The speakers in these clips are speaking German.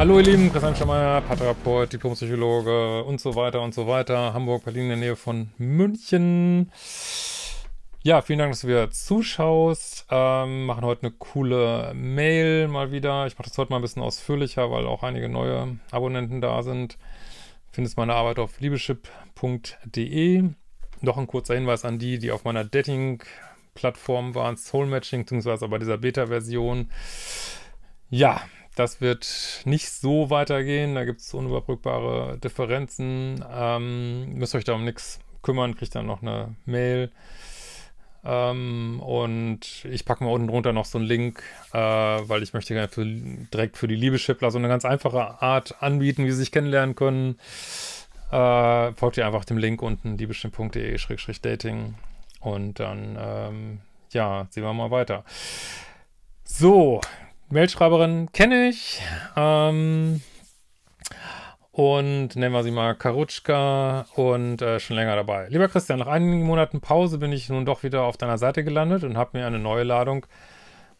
Hallo ihr Lieben, Christian Schemeier, Paartherapeut, Diplompsychologe und so weiter und so weiter. Hamburg, Berlin in der Nähe von München. Ja, vielen Dank, dass du wieder zuschaust. Ähm, machen heute eine coole Mail mal wieder. Ich mache das heute mal ein bisschen ausführlicher, weil auch einige neue Abonnenten da sind. Findest meine Arbeit auf liebeschip.de. Noch ein kurzer Hinweis an die, die auf meiner Dating-Plattform waren, Soul Matching, beziehungsweise bei dieser Beta-Version. Ja, das wird nicht so weitergehen. Da gibt es unüberbrückbare Differenzen. Ähm, müsst euch da um nichts kümmern. Kriegt dann noch eine Mail. Ähm, und ich packe mal unten drunter noch so einen Link, äh, weil ich möchte gerne für, direkt für die Liebeschippler so eine ganz einfache Art anbieten, wie sie sich kennenlernen können. Äh, folgt ihr einfach dem Link unten, liebeschipp.de-dating. Und dann, ähm, ja, sehen wir mal weiter. So, Mailschreiberin kenne ich. Ähm, und nennen wir sie mal Karutschka und äh, schon länger dabei. Lieber Christian, nach einigen Monaten Pause bin ich nun doch wieder auf deiner Seite gelandet und habe mir eine neue Ladung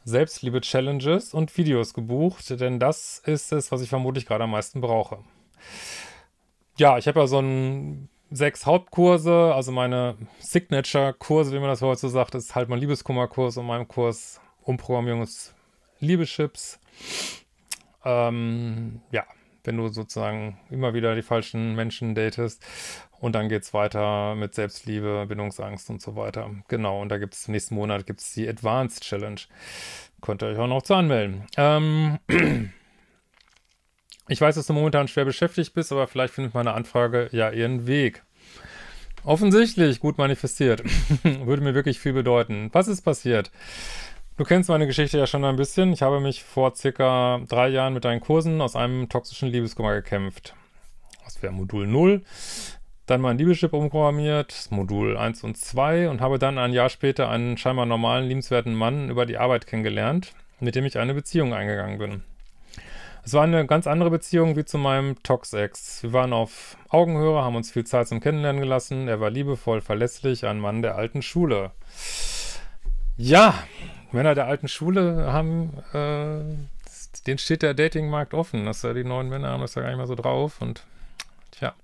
Selbstliebe Challenges und Videos gebucht, denn das ist es, was ich vermutlich gerade am meisten brauche. Ja, ich habe ja so einen sechs Hauptkurse, also meine Signature-Kurse, wie man das heute so sagt, ist halt mein Liebeskummerkurs und mein Kurs Umprogrammierung des liebe Chips. Ähm, ja, wenn du sozusagen immer wieder die falschen Menschen datest. Und dann geht es weiter mit Selbstliebe, Bindungsangst und so weiter. Genau, und da gibt es nächsten Monat gibt's die Advanced Challenge. Könnt ihr euch auch noch zu anmelden. Ähm, ich weiß, dass du momentan schwer beschäftigt bist, aber vielleicht findet meine Anfrage ja ihren Weg. Offensichtlich gut manifestiert. Würde mir wirklich viel bedeuten. Was ist passiert? Du kennst meine Geschichte ja schon ein bisschen. Ich habe mich vor circa drei Jahren mit deinen Kursen aus einem toxischen Liebeskummer gekämpft. Das wäre Modul 0. Dann mein Liebeschip umprogrammiert, Modul 1 und 2 und habe dann ein Jahr später einen scheinbar normalen, liebenswerten Mann über die Arbeit kennengelernt, mit dem ich eine Beziehung eingegangen bin. Es war eine ganz andere Beziehung wie zu meinem Toxex. Wir waren auf Augenhöhe, haben uns viel Zeit zum Kennenlernen gelassen. Er war liebevoll, verlässlich, ein Mann der alten Schule. Ja, Männer der alten Schule haben, äh, den steht der Datingmarkt offen. Dass die neuen Männer haben das ja gar nicht mehr so drauf. Und tja,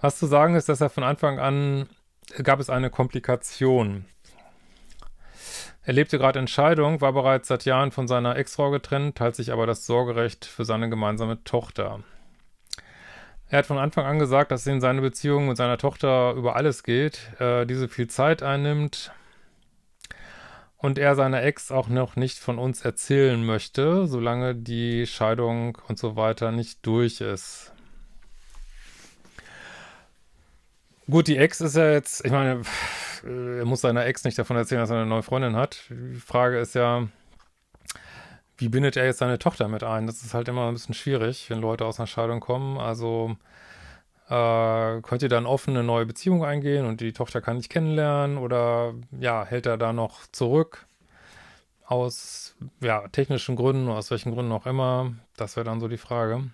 was zu sagen ist, dass er von Anfang an gab es eine Komplikation. Er lebte gerade Entscheidung, war bereits seit Jahren von seiner Ex-Frau getrennt, teilt sich aber das Sorgerecht für seine gemeinsame Tochter. Er hat von Anfang an gesagt, dass ihm seine Beziehung mit seiner Tochter über alles geht, äh, diese viel Zeit einnimmt und er seiner Ex auch noch nicht von uns erzählen möchte, solange die Scheidung und so weiter nicht durch ist. Gut, die Ex ist ja jetzt, ich meine, äh, er muss seiner Ex nicht davon erzählen, dass er eine neue Freundin hat. Die Frage ist ja, wie bindet er jetzt seine Tochter mit ein? Das ist halt immer ein bisschen schwierig, wenn Leute aus einer Scheidung kommen. Also äh, könnt ihr dann offen eine neue Beziehung eingehen und die Tochter kann dich kennenlernen oder ja, hält er da noch zurück aus ja, technischen Gründen oder aus welchen Gründen auch immer? Das wäre dann so die Frage.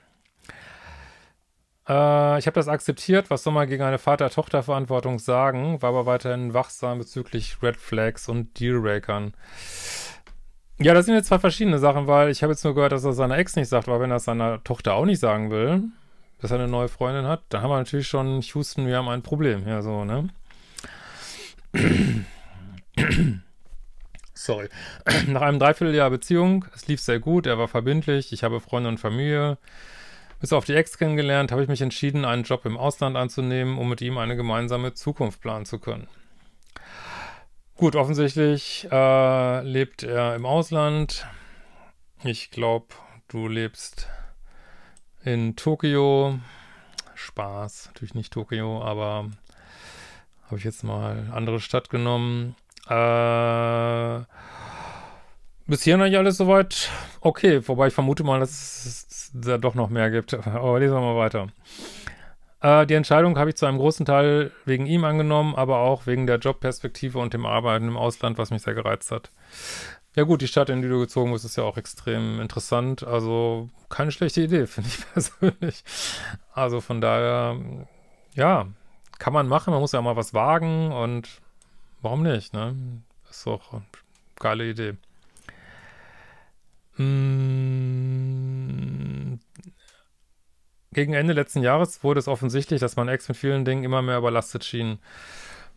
Äh, ich habe das akzeptiert, was soll man gegen eine Vater-Tochter-Verantwortung sagen, war aber weiterhin wachsam bezüglich Red Flags und Dealbreakern. Ja, das sind jetzt zwei verschiedene Sachen, weil ich habe jetzt nur gehört, dass er seiner Ex nicht sagt, weil wenn er es seiner Tochter auch nicht sagen will, dass er eine neue Freundin hat, dann haben wir natürlich schon Houston, wir haben ein Problem. Ja, so, ne? Sorry. Nach einem Dreivierteljahr Beziehung, es lief sehr gut, er war verbindlich, ich habe Freunde und Familie. Bis auf die Ex kennengelernt, habe ich mich entschieden, einen Job im Ausland anzunehmen, um mit ihm eine gemeinsame Zukunft planen zu können. Gut, offensichtlich äh, lebt er im Ausland. Ich glaube, du lebst in Tokio. Spaß, natürlich nicht Tokio, aber habe ich jetzt mal andere Stadt genommen. Äh, bis hierhin eigentlich alles soweit okay, wobei ich vermute mal, dass es da doch noch mehr gibt. Aber lesen wir mal weiter. Äh, die Entscheidung habe ich zu einem großen Teil wegen ihm angenommen, aber auch wegen der Jobperspektive und dem Arbeiten im Ausland, was mich sehr gereizt hat. Ja gut, die Stadt, in die du gezogen bist, ist ja auch extrem interessant. Also keine schlechte Idee, finde ich persönlich. Also von daher, ja, kann man machen. Man muss ja mal was wagen und warum nicht, ne? Ist doch eine geile Idee. Mmh. Gegen Ende letzten Jahres wurde es offensichtlich, dass mein Ex mit vielen Dingen immer mehr überlastet schien.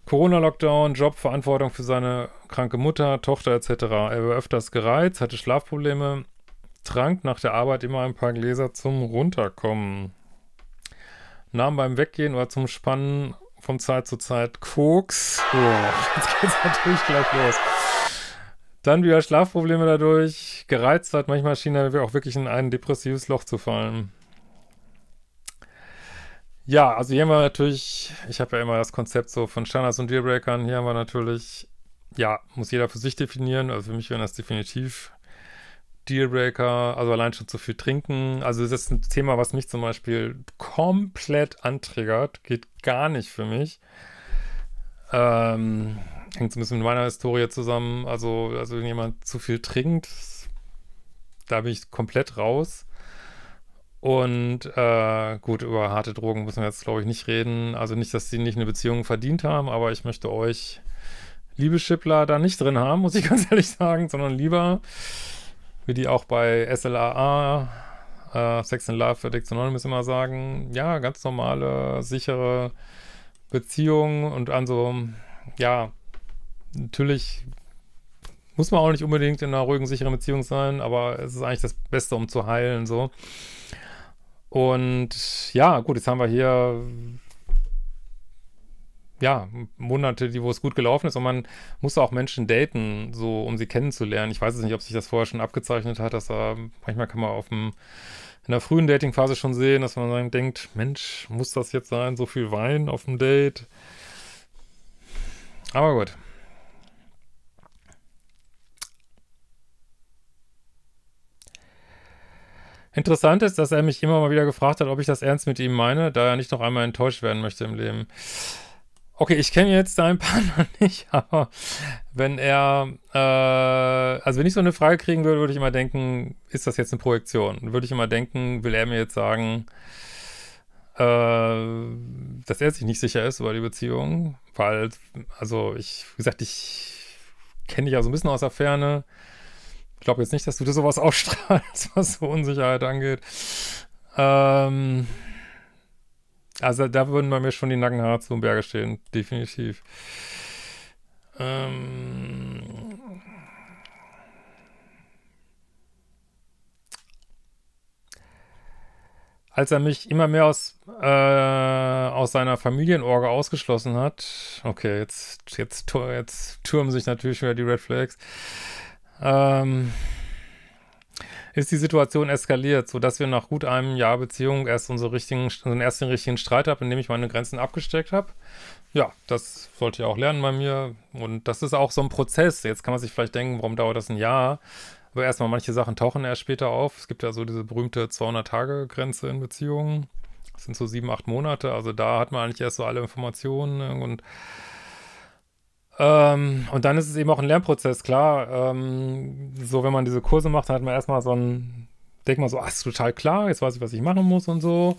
Corona-Lockdown, Job, Verantwortung für seine kranke Mutter, Tochter etc. Er war öfters gereizt, hatte Schlafprobleme, trank nach der Arbeit immer ein paar Gläser zum Runterkommen. Nahm beim Weggehen oder zum Spannen von Zeit zu Zeit Koks. Oh, jetzt geht's natürlich gleich los. Dann wieder Schlafprobleme dadurch, gereizt hat, manchmal schien er auch wirklich in ein depressives Loch zu fallen. Ja, also hier haben wir natürlich, ich habe ja immer das Konzept so von Standards und Dealbreakern, hier haben wir natürlich, ja, muss jeder für sich definieren, also für mich wären das definitiv Dealbreaker, also allein schon zu viel trinken, also das ist ein Thema, was mich zum Beispiel komplett antriggert, geht gar nicht für mich. Ähm, hängt so ein bisschen mit meiner Historie zusammen, also, also wenn jemand zu viel trinkt, da bin ich komplett raus. Und äh, gut, über harte Drogen müssen wir jetzt, glaube ich, nicht reden. Also nicht, dass sie nicht eine Beziehung verdient haben, aber ich möchte euch, liebe Schippler, da nicht drin haben, muss ich ganz ehrlich sagen, sondern lieber, wie die auch bei SLAA, äh, Sex and Love, Addicts Anonymous immer sagen, ja, ganz normale, sichere Beziehungen und also, ja, natürlich muss man auch nicht unbedingt in einer ruhigen, sicheren Beziehung sein, aber es ist eigentlich das Beste, um zu heilen, so. Und ja, gut, jetzt haben wir hier ja, Monate, wo es gut gelaufen ist und man muss auch Menschen daten, so um sie kennenzulernen. Ich weiß es nicht, ob sich das vorher schon abgezeichnet hat, dass da manchmal kann man auf dem in der frühen Datingphase schon sehen, dass man dann denkt, Mensch, muss das jetzt sein, so viel Wein auf dem Date? Aber gut. Interessant ist, dass er mich immer mal wieder gefragt hat, ob ich das ernst mit ihm meine, da er nicht noch einmal enttäuscht werden möchte im Leben. Okay, ich kenne jetzt deinen Partner nicht, aber wenn er, äh, also wenn ich so eine Frage kriegen würde, würde ich immer denken, ist das jetzt eine Projektion? Würde ich immer denken, will er mir jetzt sagen, äh, dass er sich nicht sicher ist über die Beziehung? Weil, also ich, wie gesagt, ich kenne dich ja so ein bisschen aus der Ferne. Ich glaube jetzt nicht, dass du dir sowas ausstrahlst, was so Unsicherheit angeht. Ähm, also da würden bei mir schon die Nackenhaare zum Berge stehen, definitiv. Ähm, als er mich immer mehr aus, äh, aus seiner Familienorge ausgeschlossen hat, okay, jetzt, jetzt, jetzt türmen sich natürlich wieder die Red Flags ähm, ist die Situation eskaliert, sodass wir nach gut einem Jahr Beziehung erst unseren richtigen, unseren ersten richtigen Streit haben, in dem ich meine Grenzen abgesteckt habe. Ja, das sollte ihr auch lernen bei mir. Und das ist auch so ein Prozess. Jetzt kann man sich vielleicht denken, warum dauert das ein Jahr? Aber erstmal, manche Sachen tauchen erst später auf. Es gibt ja so diese berühmte 200-Tage-Grenze in Beziehungen. Das sind so sieben, acht Monate. Also da hat man eigentlich erst so alle Informationen und ähm, und dann ist es eben auch ein Lernprozess, klar. Ähm, so, wenn man diese Kurse macht, dann hat man erstmal so ein, denkt man so, ah, ist total klar, jetzt weiß ich, was ich machen muss und so.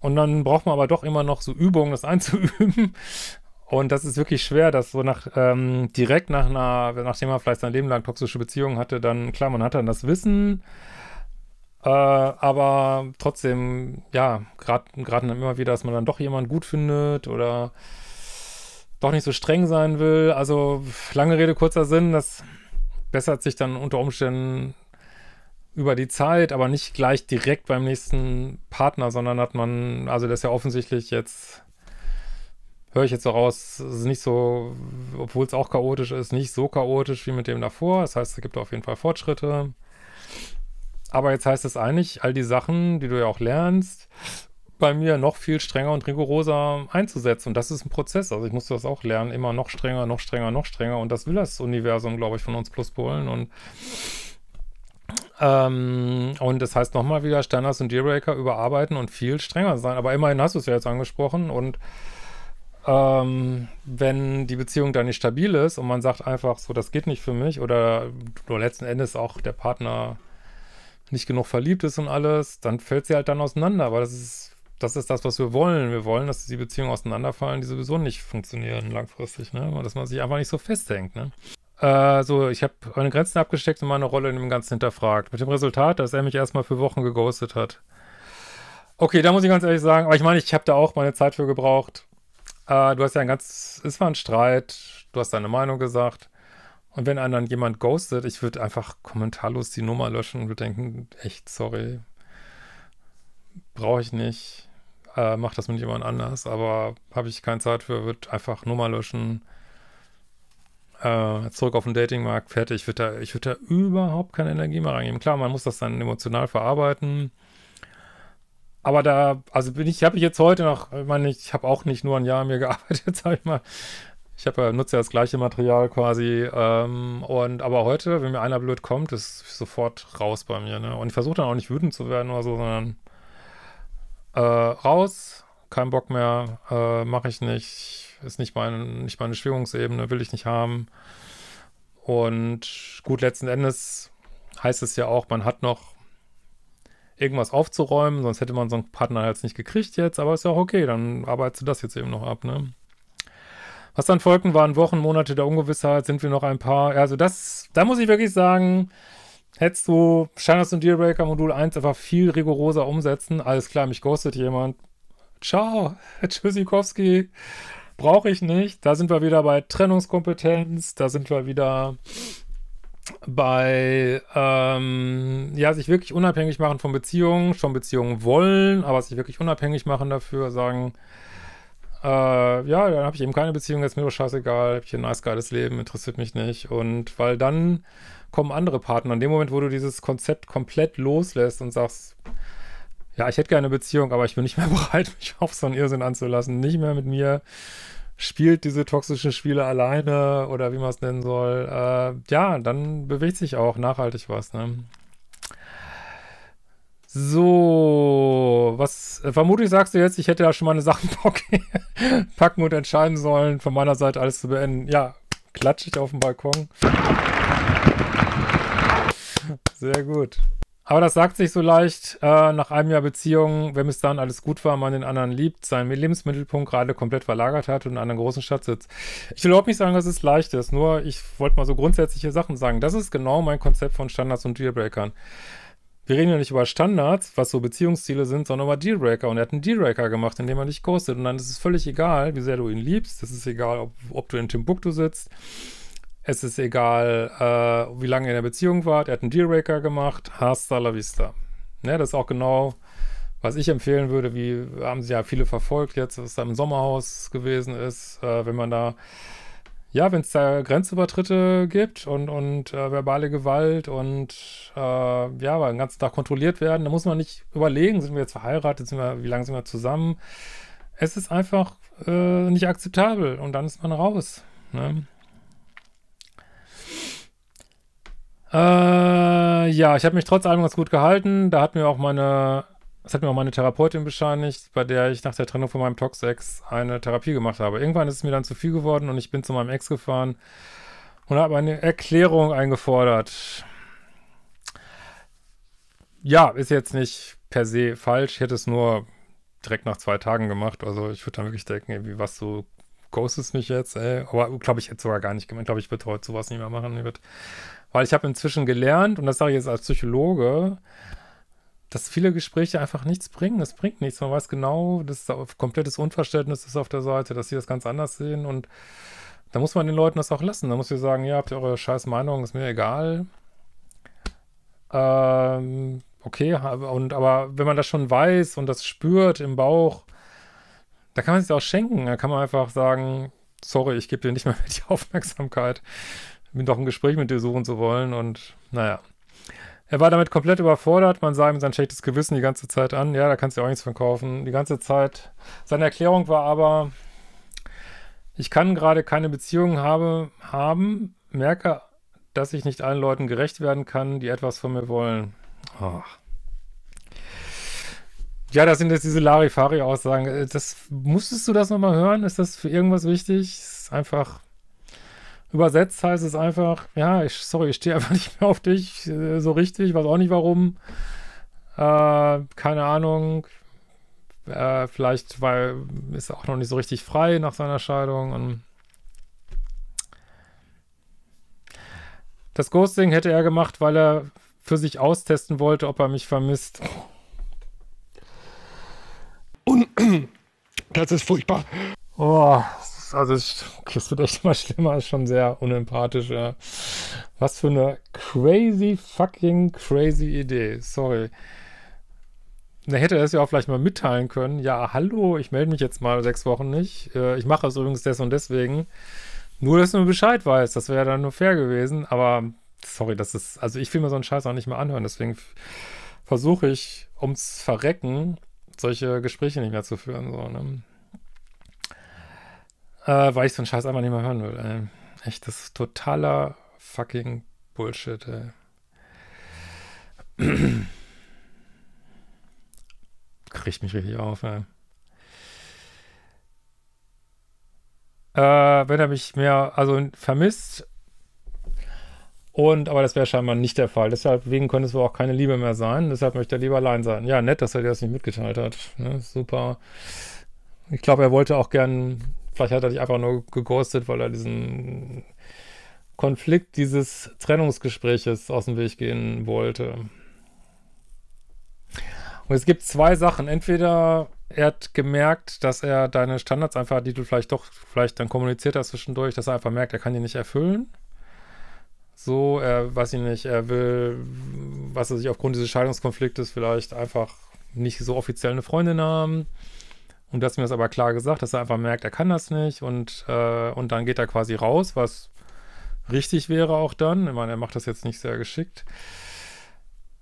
Und dann braucht man aber doch immer noch so Übungen, das einzuüben. Und das ist wirklich schwer, dass so nach ähm, direkt nach einer, nachdem man vielleicht sein Leben lang toxische Beziehungen hatte, dann klar, man hat dann das Wissen, äh, aber trotzdem, ja, gerade dann immer wieder, dass man dann doch jemanden gut findet oder doch nicht so streng sein will. Also lange Rede, kurzer Sinn, das bessert sich dann unter Umständen über die Zeit, aber nicht gleich direkt beim nächsten Partner, sondern hat man, also das ist ja offensichtlich jetzt, höre ich jetzt so raus, ist nicht so, obwohl es auch chaotisch ist, nicht so chaotisch wie mit dem davor. Das heißt, es gibt auf jeden Fall Fortschritte. Aber jetzt heißt es eigentlich, all die Sachen, die du ja auch lernst bei mir noch viel strenger und rigoroser einzusetzen. Und das ist ein Prozess. Also ich musste das auch lernen, immer noch strenger, noch strenger, noch strenger. Und das will das Universum, glaube ich, von uns Pluspolen. Und ähm, und das heißt nochmal wieder Standards und Dealbreaker überarbeiten und viel strenger sein. Aber immerhin hast du es ja jetzt angesprochen. Und ähm, wenn die Beziehung dann nicht stabil ist und man sagt einfach so, das geht nicht für mich oder letzten Endes auch der Partner nicht genug verliebt ist und alles, dann fällt sie halt dann auseinander. Aber das ist das ist das, was wir wollen. Wir wollen, dass die Beziehungen auseinanderfallen, die sowieso nicht funktionieren langfristig, ne? Und dass man sich einfach nicht so festhängt, ne? Äh, so, ich habe meine Grenzen abgesteckt und meine Rolle in dem Ganzen hinterfragt. Mit dem Resultat, dass er mich erstmal für Wochen geghostet hat. Okay, da muss ich ganz ehrlich sagen, aber ich meine, ich habe da auch meine Zeit für gebraucht. Äh, du hast ja ein ganz, es war ein Streit, du hast deine Meinung gesagt. Und wenn einen dann jemand ghostet, ich würde einfach kommentarlos die Nummer löschen und würde denken, echt, sorry, brauche ich nicht äh, mache das mit jemand anders, aber habe ich keine Zeit für, wird einfach Nummer löschen. Äh, zurück auf den Datingmarkt, fertig. Ich würde da, ich würd da überhaupt keine Energie mehr reingeben. Klar, man muss das dann emotional verarbeiten. Aber da, also bin ich, habe ich jetzt heute noch, ich meine, ich habe auch nicht nur ein Jahr an mir gearbeitet, sag ich mal. Ich habe nutze ja das gleiche Material quasi. Ähm, und aber heute, wenn mir einer blöd kommt, ist sofort raus bei mir. Ne? Und ich versuche dann auch nicht wütend zu werden oder so, sondern äh, raus, kein Bock mehr, äh, mache ich nicht, ist nicht, mein, nicht meine Schwingungsebene, will ich nicht haben. Und gut, letzten Endes heißt es ja auch, man hat noch irgendwas aufzuräumen, sonst hätte man so einen Partner jetzt nicht gekriegt jetzt, aber ist ja auch okay, dann arbeitest du das jetzt eben noch ab, ne? Was dann folgten, waren Wochen, Monate der Ungewissheit, sind wir noch ein paar. Also das, da muss ich wirklich sagen, Hättest du Shiners und Dealbreaker Modul 1 einfach viel rigoroser umsetzen, alles klar, mich ghostet jemand. Ciao, Tschüssikowski. Brauche ich nicht. Da sind wir wieder bei Trennungskompetenz, da sind wir wieder bei ähm, ja, sich wirklich unabhängig machen von Beziehungen, schon Beziehungen wollen, aber sich wirklich unabhängig machen dafür, sagen, äh, ja, dann habe ich eben keine Beziehung, jetzt ist mir doch scheißegal, habe ich ein nice, geiles Leben, interessiert mich nicht. Und weil dann kommen andere Partner. In dem Moment, wo du dieses Konzept komplett loslässt und sagst, ja, ich hätte gerne eine Beziehung, aber ich bin nicht mehr bereit, mich auf so einen Irrsinn anzulassen, nicht mehr mit mir, spielt diese toxischen Spiele alleine oder wie man es nennen soll, äh, ja, dann bewegt sich auch nachhaltig was, ne? So, was äh, vermutlich sagst du jetzt, ich hätte da schon meine Sachen packen und entscheiden sollen, von meiner Seite alles zu beenden. Ja, klatsche ich auf dem Balkon. Sehr gut. Aber das sagt sich so leicht. Äh, nach einem Jahr Beziehung, wenn bis dann alles gut war, man den anderen liebt, seinen Lebensmittelpunkt gerade komplett verlagert hat und in einer großen Stadt sitzt. Ich will überhaupt nicht sagen, dass es leicht ist. Nur ich wollte mal so grundsätzliche Sachen sagen. Das ist genau mein Konzept von Standards und Dealbreakern. Wir reden ja nicht über Standards, was so Beziehungsziele sind, sondern über Dealbreaker. Und er hat einen Dealbreaker gemacht, indem er dich ghostet. Und dann ist es völlig egal, wie sehr du ihn liebst. Es ist egal, ob, ob du in Timbuktu sitzt es ist egal, äh, wie lange er in der Beziehung war. Er hat einen Dealbreaker gemacht. Hasta la vista. Ne, das ist auch genau, was ich empfehlen würde. Wie haben sie ja viele verfolgt jetzt, was da im Sommerhaus gewesen ist. Äh, wenn man da, ja, wenn es da Grenzübertritte gibt und, und äh, verbale Gewalt und äh, ja, weil den ganzen Tag kontrolliert werden, dann muss man nicht überlegen, sind wir jetzt verheiratet, sind wir, wie lange sind wir zusammen. Es ist einfach äh, nicht akzeptabel und dann ist man raus. Ne? Äh, ja, ich habe mich trotz allem ganz gut gehalten. Da hat mir auch meine, das hat mir auch meine Therapeutin bescheinigt, bei der ich nach der Trennung von meinem Toxex eine Therapie gemacht habe. Irgendwann ist es mir dann zu viel geworden und ich bin zu meinem Ex gefahren und habe eine Erklärung eingefordert. Ja, ist jetzt nicht per se falsch. Ich hätte es nur direkt nach zwei Tagen gemacht. Also ich würde dann wirklich denken, irgendwie, was du ghostest mich jetzt, ey. Aber glaube ich, hätte sogar gar nicht gemeint. Ich Glaube ich, würde heute sowas nicht mehr machen. Ich würde weil ich habe inzwischen gelernt, und das sage ich jetzt als Psychologe, dass viele Gespräche einfach nichts bringen. Es bringt nichts. Man weiß genau, dass da komplettes Unverständnis ist auf der Seite, dass sie das ganz anders sehen. Und da muss man den Leuten das auch lassen. Da muss ich sagen, ja, habt ihr eure scheiß Meinung, ist mir egal. Ähm, okay, und aber wenn man das schon weiß und das spürt im Bauch, da kann man sich auch schenken. Da kann man einfach sagen, sorry, ich gebe dir nicht mehr die Aufmerksamkeit doch ein Gespräch mit dir suchen zu wollen und naja. Er war damit komplett überfordert. Man sah ihm sein schlechtes Gewissen die ganze Zeit an. Ja, da kannst du auch nichts verkaufen. Die ganze Zeit. Seine Erklärung war aber, ich kann gerade keine Beziehungen habe, haben, merke, dass ich nicht allen Leuten gerecht werden kann, die etwas von mir wollen. Oh. Ja, das sind jetzt diese Larifari-Aussagen. Äh, das, musstest du das nochmal hören? Ist das für irgendwas wichtig? Ist einfach Übersetzt heißt es einfach, ja, ich, sorry, ich stehe einfach nicht mehr auf dich äh, so richtig, weiß auch nicht warum. Äh, keine Ahnung. Äh, vielleicht, weil ist auch noch nicht so richtig frei nach seiner Scheidung. Und das Ghosting hätte er gemacht, weil er für sich austesten wollte, ob er mich vermisst. Und das ist furchtbar. Oh. Also es, okay, es wird echt immer schlimmer, ist schon sehr unempathisch. Ja. Was für eine crazy, fucking crazy Idee. Sorry. Da hätte er es ja auch vielleicht mal mitteilen können. Ja, hallo, ich melde mich jetzt mal sechs Wochen nicht. Äh, ich mache es übrigens des und deswegen. Nur, dass du Bescheid weißt. Das wäre dann nur fair gewesen. Aber sorry, das ist. Also ich will mir so einen Scheiß auch nicht mehr anhören. Deswegen versuche ich ums Verrecken solche Gespräche nicht mehr zu führen. So, ne? Äh, weil ich so einen Scheiß einfach nicht mehr hören will. Ey. echt, das ist totaler fucking Bullshit. Ey. Kriegt mich richtig auf, ey. Äh, wenn er mich mehr, also vermisst. Und, aber das wäre scheinbar nicht der Fall. Deshalb wegen könnte es wohl auch keine Liebe mehr sein. Deshalb möchte er lieber allein sein. Ja, nett, dass er dir das nicht mitgeteilt hat. Ne? Super. Ich glaube, er wollte auch gern Vielleicht hat er dich einfach nur geghostet, weil er diesen Konflikt dieses Trennungsgespräches aus dem Weg gehen wollte. Und es gibt zwei Sachen. Entweder er hat gemerkt, dass er deine Standards einfach, die du vielleicht doch, vielleicht dann kommuniziert hast zwischendurch, dass er einfach merkt, er kann die nicht erfüllen. So, er, weiß ich nicht, er will, was er sich aufgrund dieses Scheidungskonfliktes vielleicht einfach nicht so offiziell eine Freundin haben. Und du mir das aber klar gesagt, dass er einfach merkt, er kann das nicht und, äh, und dann geht er quasi raus, was richtig wäre auch dann. Ich meine, er macht das jetzt nicht sehr geschickt.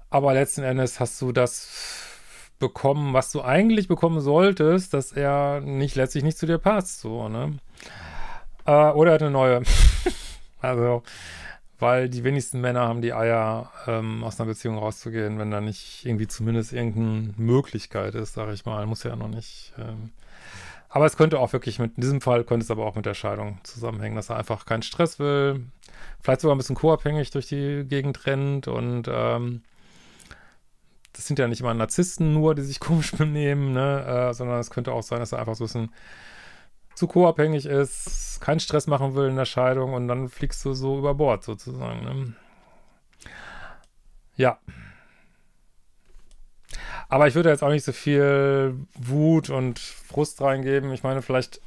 Aber letzten Endes hast du das bekommen, was du eigentlich bekommen solltest, dass er nicht letztlich nicht zu dir passt, so, ne? Äh, oder eine neue. also, weil die wenigsten Männer haben die Eier, ähm, aus einer Beziehung rauszugehen, wenn da nicht irgendwie zumindest irgendeine Möglichkeit ist, sage ich mal. Muss ja noch nicht. Ähm. Aber es könnte auch wirklich mit, in diesem Fall könnte es aber auch mit der Scheidung zusammenhängen, dass er einfach keinen Stress will, vielleicht sogar ein bisschen co-abhängig durch die Gegend rennt und ähm, das sind ja nicht immer Narzissten nur, die sich komisch benehmen, ne? äh, sondern es könnte auch sein, dass er einfach so ein bisschen zu co-abhängig ist, keinen Stress machen will in der Scheidung und dann fliegst du so über Bord sozusagen. Ne? Ja. Aber ich würde jetzt auch nicht so viel Wut und Frust reingeben. Ich meine, vielleicht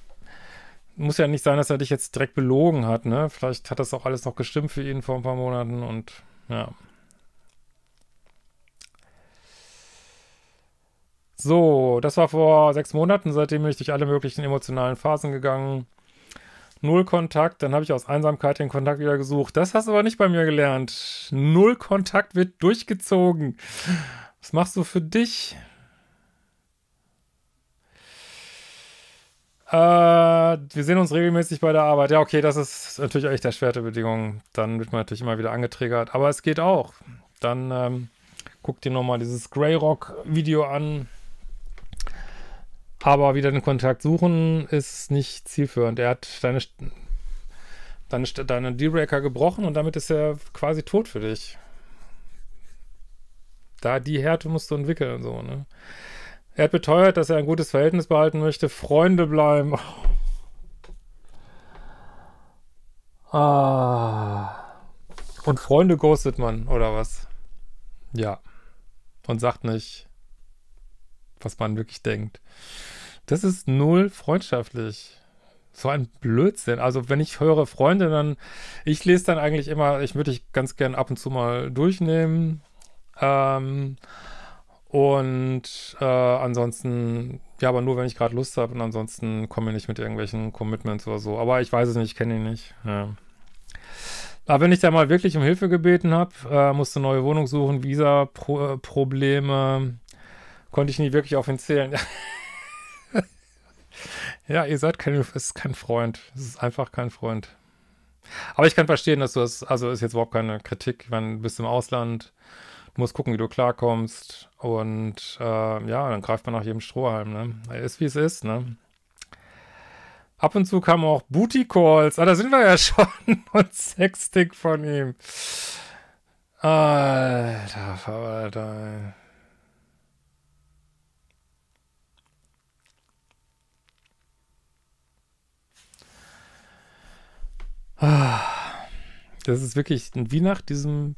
muss ja nicht sein, dass er dich jetzt direkt belogen hat, ne? Vielleicht hat das auch alles noch gestimmt für ihn vor ein paar Monaten und ja. So, das war vor sechs Monaten. Seitdem bin ich durch alle möglichen emotionalen Phasen gegangen. Null Kontakt. Dann habe ich aus Einsamkeit den Kontakt wieder gesucht. Das hast du aber nicht bei mir gelernt. Null Kontakt wird durchgezogen. Was machst du für dich? Äh, wir sehen uns regelmäßig bei der Arbeit. Ja, okay, das ist natürlich echt schwerte Bedingung. Dann wird man natürlich immer wieder angetriggert. Aber es geht auch. Dann ähm, guck dir nochmal dieses Greyrock-Video an. Aber wieder den Kontakt suchen ist nicht zielführend. Er hat deine, deine, deine Dealbreaker gebrochen und damit ist er quasi tot für dich. Da die Härte musst du entwickeln und so, ne? Er hat beteuert, dass er ein gutes Verhältnis behalten möchte. Freunde bleiben. ah. Und Freunde ghostet man, oder was? Ja. Und sagt nicht, was man wirklich denkt. Das ist null freundschaftlich. So ein Blödsinn. Also, wenn ich höre Freunde, dann, ich lese dann eigentlich immer, ich würde dich ganz gern ab und zu mal durchnehmen. Ähm, und äh, ansonsten, ja, aber nur wenn ich gerade Lust habe und ansonsten komme ich nicht mit irgendwelchen Commitments oder so. Aber ich weiß es nicht, ich kenne ihn nicht. Ja. Aber wenn ich da mal wirklich um Hilfe gebeten habe, äh, musste neue Wohnung suchen, Visa-Probleme, äh, -Pro konnte ich nie wirklich auf ihn zählen. Ja, ihr seid kein, ist kein Freund. Es ist einfach kein Freund. Aber ich kann verstehen, dass du das, also ist jetzt überhaupt keine Kritik, wenn du bist im Ausland, du musst gucken, wie du klarkommst und äh, ja, dann greift man nach jedem Strohhalm, ne? Ist wie es ist, ne? Ab und zu kamen auch Booty Calls, ah, da sind wir ja schon und Sexstick von ihm. Alter, Alter. Das ist wirklich wie nach diesem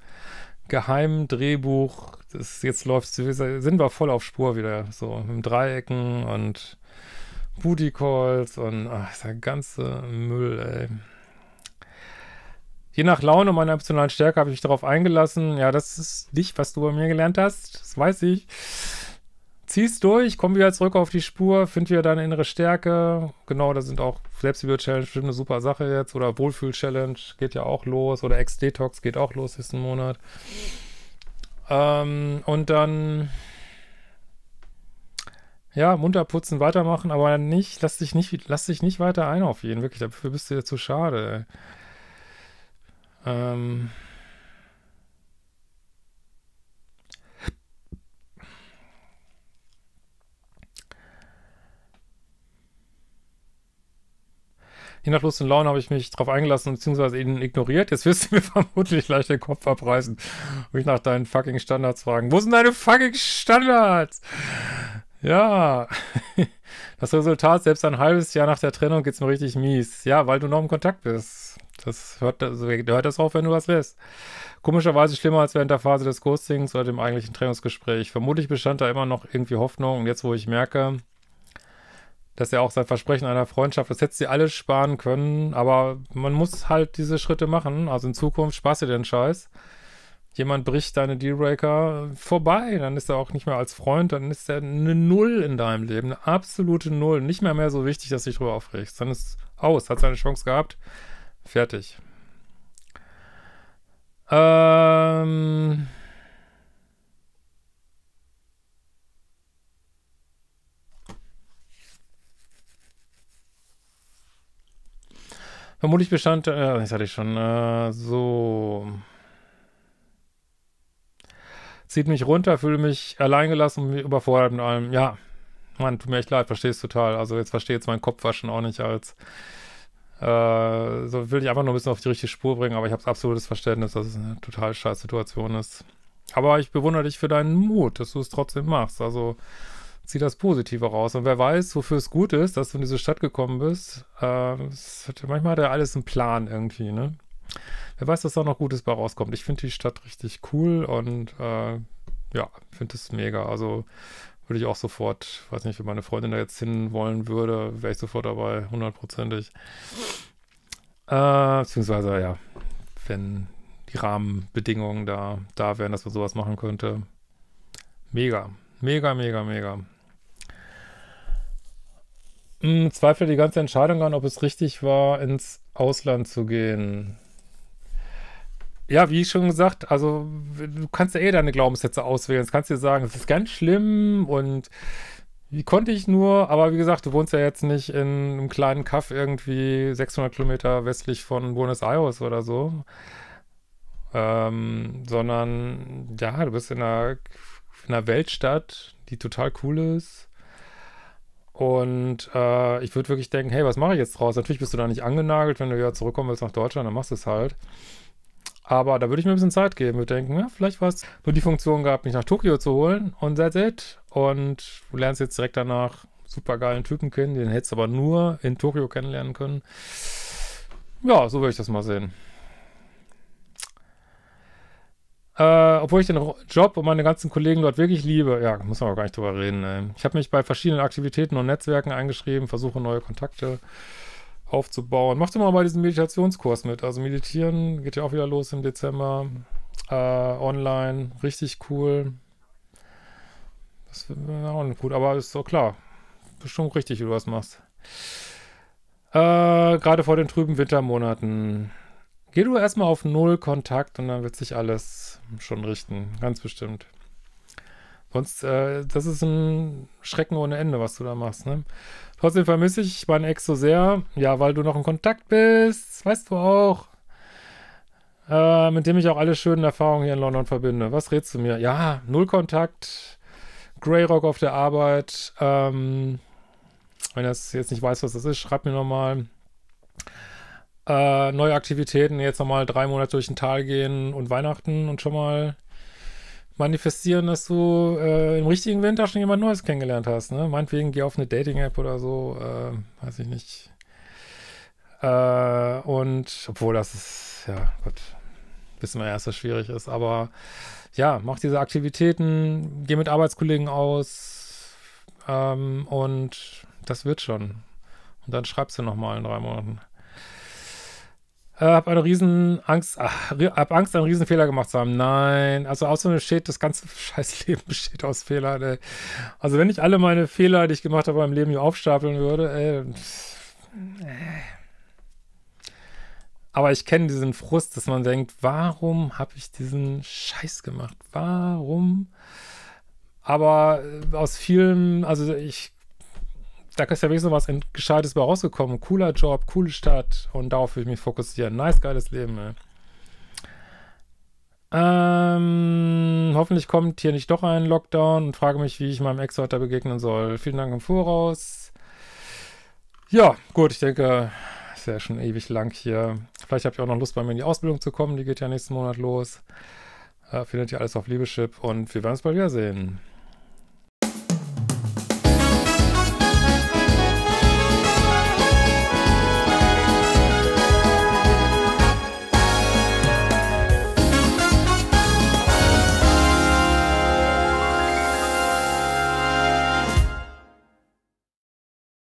geheimen Drehbuch. Das jetzt läuft, sind wir voll auf Spur wieder. So mit Dreiecken und Booty Calls und ach, der ganze Müll, ey. Je nach Laune meiner emotionalen Stärke habe ich mich darauf eingelassen. Ja, das ist nicht, was du bei mir gelernt hast. Das weiß ich zieh's durch, komm wieder zurück auf die Spur, find wieder deine innere Stärke. Genau, da sind auch Selbstliebe-Challenge bestimmt eine super Sache jetzt. Oder Wohlfühl-Challenge geht ja auch los. Oder Ex-Detox geht auch los diesen Monat. Ähm, und dann, ja, munter putzen, weitermachen, aber nicht, lass dich nicht, lass dich nicht weiter ein auf jeden, wirklich. Dafür bist du dir zu schade, ey. Ähm, je nach Lust und Laune habe ich mich drauf eingelassen bzw. ihn ignoriert. Jetzt wirst du mir vermutlich gleich den Kopf abreißen und mich nach deinen fucking Standards fragen. Wo sind deine fucking Standards? Ja, das Resultat, selbst ein halbes Jahr nach der Trennung, geht es mir richtig mies. Ja, weil du noch im Kontakt bist. Das hört, also, hört das auf, wenn du was lässt. Komischerweise schlimmer als während der Phase des Ghostings oder dem eigentlichen Trennungsgespräch. Vermutlich bestand da immer noch irgendwie Hoffnung. Und jetzt, wo ich merke, dass er auch sein Versprechen einer Freundschaft. Das hättest du dir alles sparen können, aber man muss halt diese Schritte machen. Also in Zukunft sparst du den Scheiß. Jemand bricht deine Dealbreaker vorbei, dann ist er auch nicht mehr als Freund, dann ist er eine Null in deinem Leben, eine absolute Null. Nicht mehr mehr so wichtig, dass du dich drüber aufregst. Dann ist aus, hat seine Chance gehabt, fertig. Ähm. Vermutlich bestand, äh, das hatte ich schon, äh, so. Zieht mich runter, fühle mich alleingelassen und überfordert mit allem. Ja, Mann, tut mir echt leid, verstehst total. Also jetzt verstehe jetzt mein Kopfwaschen auch nicht als. Äh, so will ich einfach nur ein bisschen auf die richtige Spur bringen, aber ich habe absolutes Verständnis, dass es eine total scheiß Situation ist. Aber ich bewundere dich für deinen Mut, dass du es trotzdem machst. Also zieh das Positive raus. Und wer weiß, wofür es gut ist, dass du in diese Stadt gekommen bist. Äh, hat, manchmal hat ja alles einen Plan irgendwie, ne? Wer weiß, dass da noch Gutes bei rauskommt. Ich finde die Stadt richtig cool und äh, ja, finde es mega. Also würde ich auch sofort, weiß nicht, wenn meine Freundin da jetzt hin wollen würde, wäre ich sofort dabei, hundertprozentig. Äh, beziehungsweise, ja, wenn die Rahmenbedingungen da, da wären, dass man sowas machen könnte. Mega, mega, mega, mega mh, hm, zweifle die ganze Entscheidung an, ob es richtig war, ins Ausland zu gehen. Ja, wie schon gesagt, also du kannst ja eh deine Glaubenssätze auswählen. Du kannst dir sagen, es ist ganz schlimm und wie konnte ich nur, aber wie gesagt, du wohnst ja jetzt nicht in einem kleinen Kaff irgendwie 600 Kilometer westlich von Buenos Aires oder so, ähm, sondern ja, du bist in einer, in einer Weltstadt, die total cool ist. Und äh, ich würde wirklich denken, hey, was mache ich jetzt draus? Natürlich bist du da nicht angenagelt, wenn du ja zurückkommen willst nach Deutschland, dann machst du es halt. Aber da würde ich mir ein bisschen Zeit geben. Würde denken, ja, vielleicht war es nur die Funktion gehabt, mich nach Tokio zu holen und that's it. Und du lernst jetzt direkt danach supergeilen Typen kennen, den hättest du aber nur in Tokio kennenlernen können. Ja, so würde ich das mal sehen. Äh, obwohl ich den Job und meine ganzen Kollegen dort wirklich liebe. Ja, muss man aber gar nicht drüber reden. Ey. Ich habe mich bei verschiedenen Aktivitäten und Netzwerken eingeschrieben, versuche neue Kontakte aufzubauen. Mach du mal bei diesem Meditationskurs mit. Also meditieren geht ja auch wieder los im Dezember. Äh, online, richtig cool. Das wäre auch nicht gut, aber ist doch klar. Bestimmt richtig, wie du das machst. Äh, gerade vor den trüben Wintermonaten. Geh du erstmal auf Null Kontakt und dann wird sich alles schon richten. Ganz bestimmt. Sonst, äh, das ist ein Schrecken ohne Ende, was du da machst, ne? Trotzdem vermisse ich meinen Ex so sehr. Ja, weil du noch in Kontakt bist. Weißt du auch. Äh, mit dem ich auch alle schönen Erfahrungen hier in London verbinde. Was redst du mir? Ja, Null Kontakt. Greyrock auf der Arbeit. Ähm, wenn das jetzt nicht weiß, was das ist, schreib mir nochmal äh, neue Aktivitäten, jetzt nochmal drei Monate durch den Tal gehen und Weihnachten und schon mal manifestieren, dass du äh, im richtigen Winter schon jemand Neues kennengelernt hast. Ne? Meinetwegen geh auf eine Dating-App oder so, äh, weiß ich nicht. Äh, und obwohl das ist, ja, gut, wissen wir erst, dass schwierig ist, aber ja, mach diese Aktivitäten, geh mit Arbeitskollegen aus ähm, und das wird schon. Und dann schreibst du nochmal in drei Monaten. Äh, hab eine riesen Angst, habe Angst, einen riesen Fehler gemacht zu haben. Nein, also außerdem steht, das ganze Scheißleben besteht aus Fehlern, ey. Also wenn ich alle meine Fehler, die ich gemacht habe, im Leben hier aufstapeln würde, ey. Aber ich kenne diesen Frust, dass man denkt, warum habe ich diesen Scheiß gemacht? Warum? Aber äh, aus vielen, also ich da ist ja wenigstens was Gescheites bei rausgekommen. Cooler Job, coole Stadt und darauf will ich mich fokussieren. Nice, geiles Leben, ey. Ähm, hoffentlich kommt hier nicht doch ein Lockdown und frage mich, wie ich meinem Ex-Wörter begegnen soll. Vielen Dank im Voraus. Ja, gut, ich denke, ist ja schon ewig lang hier. Vielleicht habt ihr auch noch Lust, bei mir in die Ausbildung zu kommen. Die geht ja nächsten Monat los. Äh, findet ihr alles auf Liebeschip und wir werden uns bald wiedersehen.